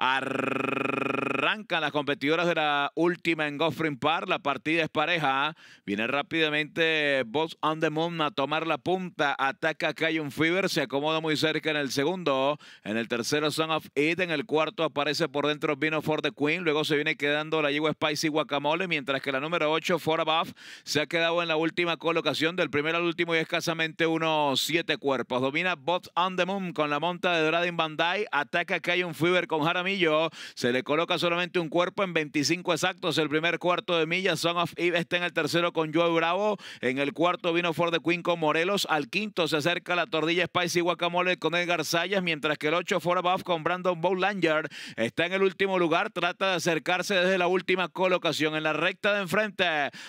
Ar... las competidoras de la última en Goffrin Park. La partida es pareja. Viene rápidamente Boss on the Moon a tomar la punta. Ataca Cayun Fever. Se acomoda muy cerca en el segundo. En el tercero, Son of It. En el cuarto aparece por dentro Vino for the Queen. Luego se viene quedando la yegua Spicy Guacamole. Mientras que la número 8, For Above, se ha quedado en la última colocación. Del primero al último y escasamente unos siete cuerpos. Domina Boss on the Moon con la monta de Doradin Bandai. Ataca Cayun Fever con Jaramillo. Se le coloca solamente un cuerpo en 25 exactos. El primer cuarto de milla, Son of Eve está en el tercero con Joe Bravo. En el cuarto vino Ford the Queen con Morelos. Al quinto se acerca la tordilla Spicy Guacamole con Edgar Sayas, mientras que el 8 For Above con Brandon Bowlanger está en el último lugar. Trata de acercarse desde la última colocación. En la recta de enfrente,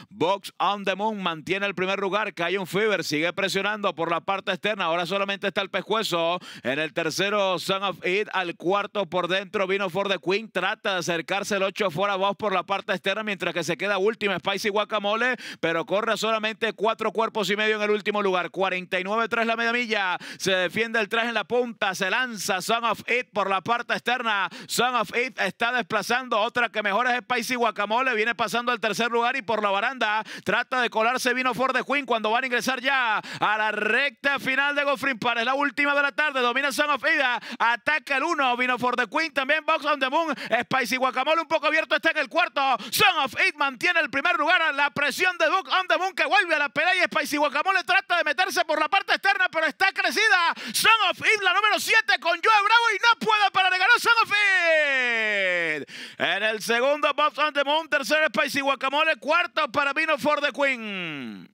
Box on the Moon mantiene el primer lugar. un Fever sigue presionando por la parte externa. Ahora solamente está el pescuezo. En el tercero, Son of Eve, Al cuarto por dentro vino Ford the Queen. Trata de acercarse cárcel, 8 fuera Voss por la parte externa, mientras que se queda última Spicy Guacamole, pero corre solamente cuatro cuerpos y medio en el último lugar. 49-3 la media milla. Se defiende el 3 en la punta. Se lanza Son of It por la parte externa. Son of It está desplazando. Otra que mejor es Spicy Guacamole. Viene pasando al tercer lugar y por la baranda. Trata de colarse. Vino Ford de Queen cuando van a ingresar ya a la recta final de Goffrin es La última de la tarde. Domina Son of It. Ataca el 1. Vino Ford de Queen. También Box on the Moon. Spicy guacamole un poco abierto está en el cuarto. Son of It mantiene el primer lugar. A la presión de Duke on the Moon que vuelve a la pelea y Spicy Guacamole trata de meterse por la parte externa, pero está crecida. Son of Eight, la número 7 con Joe Bravo y no puede para regalar Son of Eight. En el segundo, Bobs on the Moon. Tercero, Spicy Guacamole. Cuarto para Vino for the Queen.